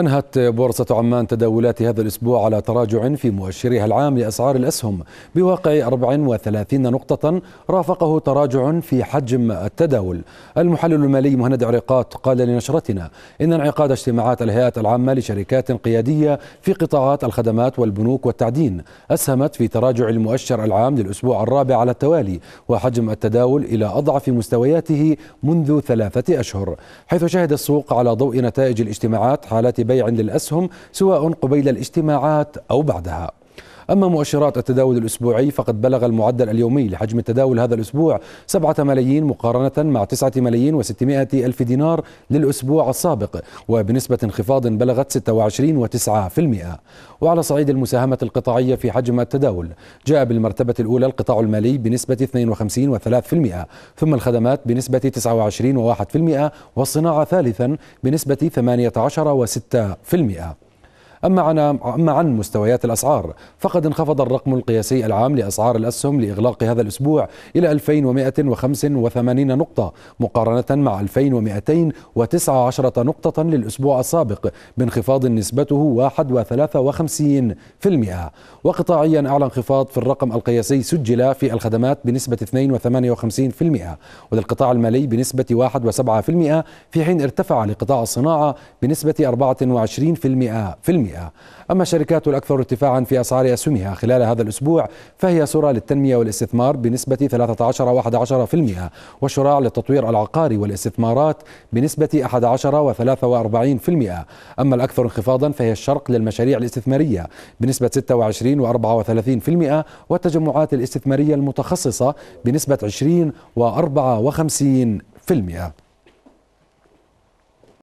أنهت بورصة عمان تداولات هذا الأسبوع على تراجع في مؤشرها العام لأسعار الأسهم بواقع 34 نقطة رافقه تراجع في حجم التداول المحلل المالي مهند عريقات قال لنشرتنا إن انعقاد اجتماعات الهيئات العامة لشركات قيادية في قطاعات الخدمات والبنوك والتعدين أسهمت في تراجع المؤشر العام للأسبوع الرابع على التوالي وحجم التداول إلى أضعف مستوياته منذ ثلاثة أشهر حيث شهد السوق على ضوء نتائج الاجتماعات حالات بيع للأسهم سواء قبيل الاجتماعات أو بعدها أما مؤشرات التداول الأسبوعي فقد بلغ المعدل اليومي لحجم التداول هذا الأسبوع 7 ملايين مقارنة مع 9 ملايين و600 ألف دينار للأسبوع السابق وبنسبة انخفاض بلغت 26.9% وعلى صعيد المساهمة القطاعية في حجم التداول جاء بالمرتبة الأولى القطاع المالي بنسبة 52.3% ثم الخدمات بنسبة 29.1% والصناعة ثالثا بنسبة 18.6% أما عن, أما عن مستويات الأسعار فقد انخفض الرقم القياسي العام لأسعار الأسهم لإغلاق هذا الأسبوع إلى 2185 نقطة مقارنة مع 2219 نقطة للأسبوع السابق بانخفاض نسبته 1.53% وقطاعيا أعلى انخفاض في الرقم القياسي سجل في الخدمات بنسبة 2.58% وللقطاع المالي بنسبة 1.7% في حين ارتفع لقطاع الصناعة بنسبة 24% أما الشركات الأكثر ارتفاعا في أسعار أسهمها خلال هذا الأسبوع فهي سورة للتنمية والاستثمار بنسبة 13 و11% وشراع للتطوير العقاري والاستثمارات بنسبة 11 و43% أما الأكثر انخفاضا فهي الشرق للمشاريع الاستثمارية بنسبة 26 و34% والتجمعات الاستثمارية المتخصصة بنسبة 20 و54%